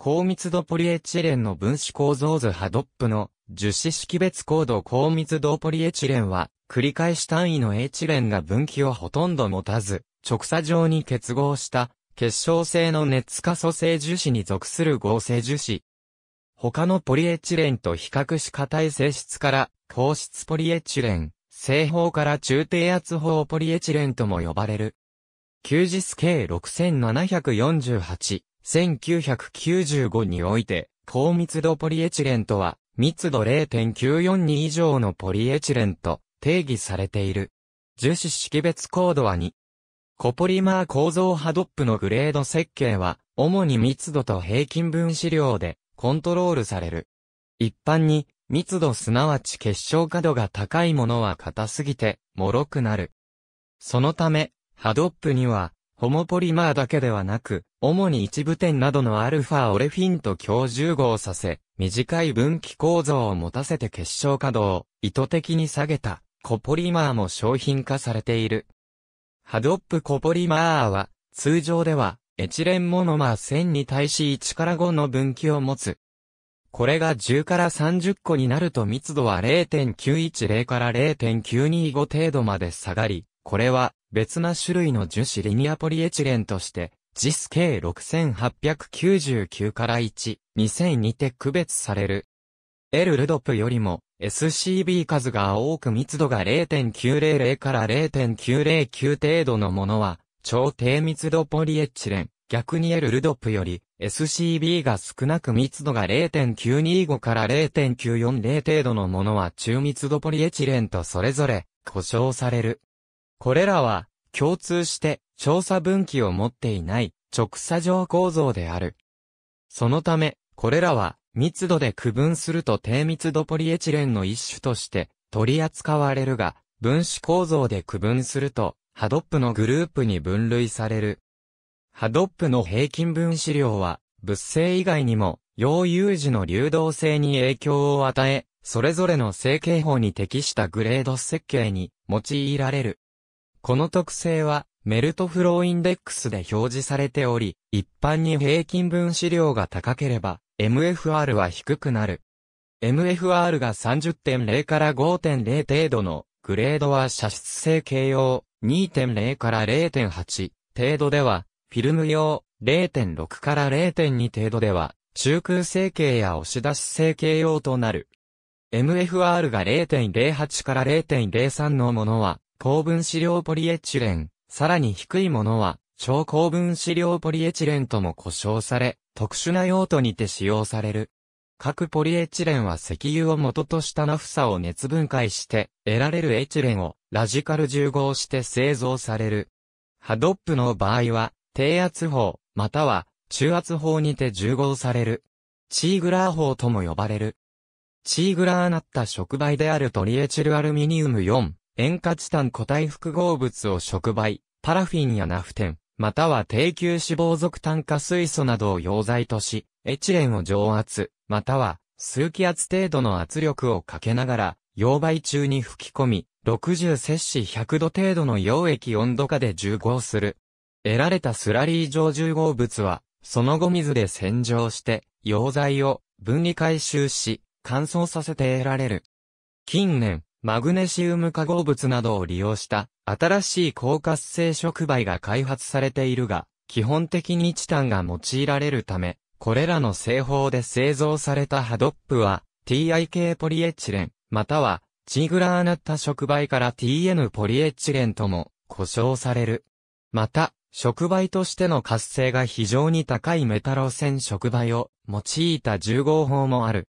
高密度ポリエチレンの分子構造図ハドップの樹脂識別高度高密度ポリエチレンは、繰り返し単位のエチレンが分岐をほとんど持たず、直鎖状に結合した結晶性の熱可塑性樹脂に属する合成樹脂。他のポリエチレンと比較し硬い性質から、硬質ポリエチレン、正方から中低圧法ポリエチレンとも呼ばれる。休日計6748。1995において、高密度ポリエチレンとは、密度0.942以上のポリエチレンと定義されている。樹脂識別コードは2。コポリマー構造ハドップのグレード設計は、主に密度と平均分子量でコントロールされる。一般に、密度すなわち結晶角が高いものは硬すぎて、脆くなる。そのため、ハドップには、ホモポリマーだけではなく、主に一部点などのアルファオレフィンと強重合させ、短い分岐構造を持たせて結晶稼働を意図的に下げたコポリマーも商品化されている。ハドップコポリマーは、通常ではエチレンモノマー1000に対し1から5の分岐を持つ。これが10から30個になると密度は0.910から0.925程度まで下がり、これは別な種類の樹脂リニアポリエチレンとしてジス K6899 から1、2002て区別される。L ルドプよりも SCB 数が多く密度が0.900から0.909程度のものは超低密度ポリエチレン。逆に L ルドプより SCB が少なく密度が0.925から0.940程度のものは中密度ポリエチレンとそれぞれ呼称される。これらは共通して調査分岐を持っていない直鎖状構造である。そのため、これらは密度で区分すると低密度ポリエチレンの一種として取り扱われるが、分子構造で区分するとハドップのグループに分類される。ハドップの平均分子量は物性以外にも溶融時の流動性に影響を与え、それぞれの成形法に適したグレード設計に用いられる。この特性はメルトフローインデックスで表示されており、一般に平均分子量が高ければ、MFR は低くなる。MFR が30.0から5.0程度のグレードは射出性形用2.0から0.8程度では、フィルム用0.6から0.2程度では、中空成形や押し出し成形用となる。MFR が0.08から0.03のものは、高分子量ポリエチレン、さらに低いものは、超高分子量ポリエチレンとも呼称され、特殊な用途にて使用される。各ポリエチレンは石油を元としたナフサを熱分解して得られるエチレンをラジカル重合して製造される。ハドップの場合は低圧法または中圧法にて重合される。チーグラー法とも呼ばれる。チーグラーなった触媒であるトリエチルアルミニウム4塩化チタン固体複合物を触媒、パラフィンやナフテン、または低級脂肪属炭化水素などを溶剤とし、エチレンを蒸圧、または数気圧程度の圧力をかけながら、溶媒中に吹き込み、60摂氏100度程度の溶液温度下で重合する。得られたスラリー上重合物は、その後水で洗浄して、溶剤を分離回収し、乾燥させて得られる。近年、マグネシウム化合物などを利用した新しい高活性触媒が開発されているが、基本的にチタンが用いられるため、これらの製法で製造されたハドップは TIK ポリエチレン、またはチグラーナッタ触媒から TN ポリエチレンとも呼称される。また、触媒としての活性が非常に高いメタロ線触媒を用いた重合法もある。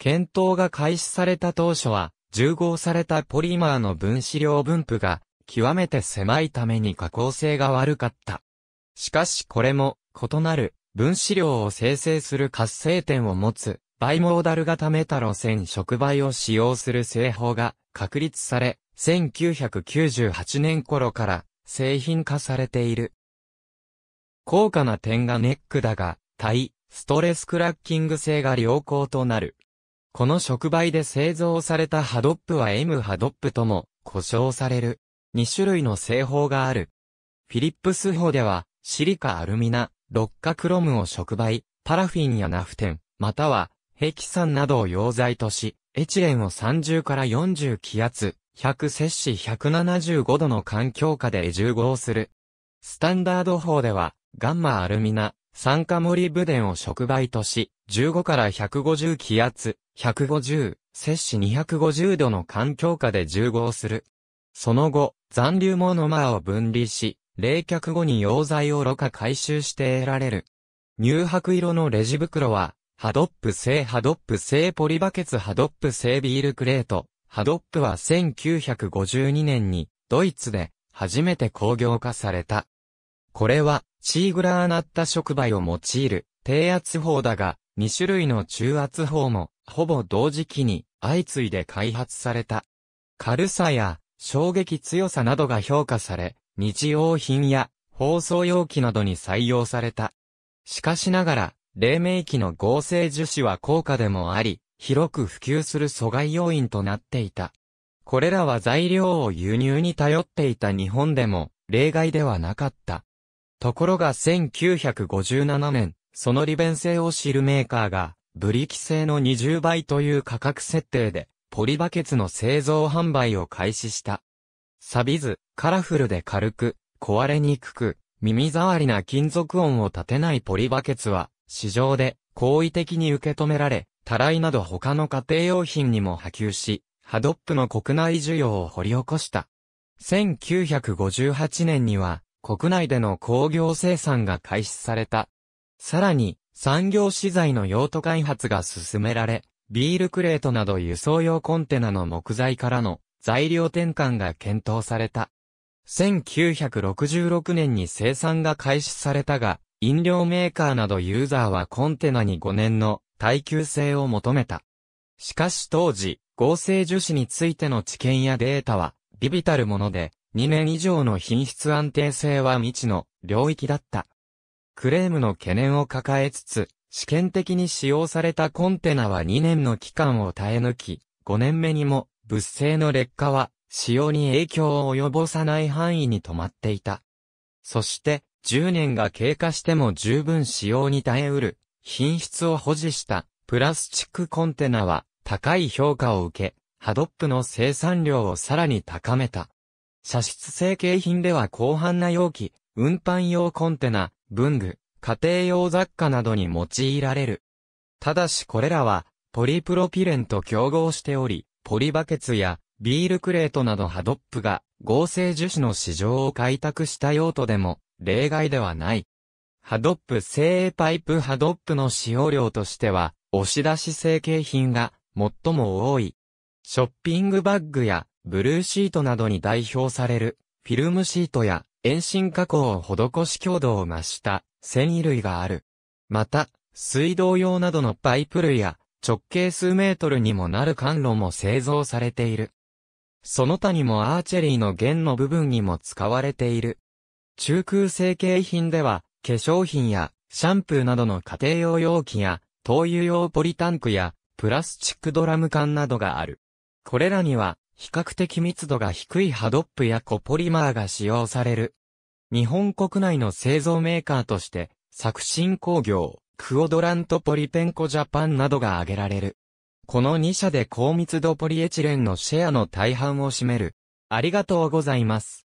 検討が開始された当初は、重合されたポリマーの分子量分布が極めて狭いために加工性が悪かった。しかしこれも異なる分子量を生成する活性点を持つバイモーダル型メタロ線触媒を使用する製法が確立され、1998年頃から製品化されている。高価な点がネックだが、対ストレスクラッキング性が良好となる。この触媒で製造されたハドップは M ハドップとも、呼称される。2種類の製法がある。フィリップス法では、シリカアルミナ、六化クロムを触媒、パラフィンやナフテン、または、ヘキサンなどを溶剤とし、エチレンを30から40気圧、100摂氏175度の環境下で重合する。スタンダード法では、ガンマアルミナ、酸化モリブデンを触媒とし、15から150気圧、150、摂氏250度の環境下で重合する。その後、残留モノマーを分離し、冷却後に溶剤をろ過回収して得られる。乳白色のレジ袋は、ハドップ製ハドップ製ポリバケツハドップ製ビールクレート。ハドップは1952年にドイツで初めて工業化された。これはチーグラーナッタ触媒を用いる低圧法だが2種類の中圧法もほぼ同時期に相次いで開発された。軽さや衝撃強さなどが評価され、日用品や包装容器などに採用された。しかしながら、黎明期の合成樹脂は高価でもあり、広く普及する阻害要因となっていた。これらは材料を輸入に頼っていた日本でも例外ではなかった。ところが1957年、その利便性を知るメーカーがブリキ製の20倍という価格設定で、ポリバケツの製造販売を開始した。錆びず、カラフルで軽く、壊れにくく、耳障りな金属音を立てないポリバケツは、市場で好意的に受け止められ、たらいなど他の家庭用品にも波及し、ハドップの国内需要を掘り起こした。1958年には、国内での工業生産が開始された。さらに、産業資材の用途開発が進められ、ビールクレートなど輸送用コンテナの木材からの材料転換が検討された。1966年に生産が開始されたが、飲料メーカーなどユーザーはコンテナに5年の耐久性を求めた。しかし当時、合成樹脂についての知見やデータは、微々たるもので、2年以上の品質安定性は未知の領域だった。クレームの懸念を抱えつつ、試験的に使用されたコンテナは2年の期間を耐え抜き、5年目にも物性の劣化は使用に影響を及ぼさない範囲に止まっていた。そして、10年が経過しても十分使用に耐えうる、品質を保持したプラスチックコンテナは高い評価を受け、ハドップの生産量をさらに高めた。射出成形品では広範な容器、運搬用コンテナ、文具、家庭用雑貨などに用いられる。ただしこれらは、ポリプロピレンと競合しており、ポリバケツやビールクレートなどハドップが合成樹脂の市場を開拓した用途でも例外ではない。ハドップ製パイプハドップの使用量としては、押し出し成形品が最も多い。ショッピングバッグやブルーシートなどに代表されるフィルムシートや遠心加工を施し強度を増した繊維類がある。また、水道用などのパイプ類や直径数メートルにもなる管路も製造されている。その他にもアーチェリーの弦の部分にも使われている。中空成形品では、化粧品やシャンプーなどの家庭用容器や、灯油用ポリタンクや、プラスチックドラム缶などがある。これらには、比較的密度が低いハドップやコポリマーが使用される。日本国内の製造メーカーとして、作新工業、クオドラントポリペンコジャパンなどが挙げられる。この2社で高密度ポリエチレンのシェアの大半を占める。ありがとうございます。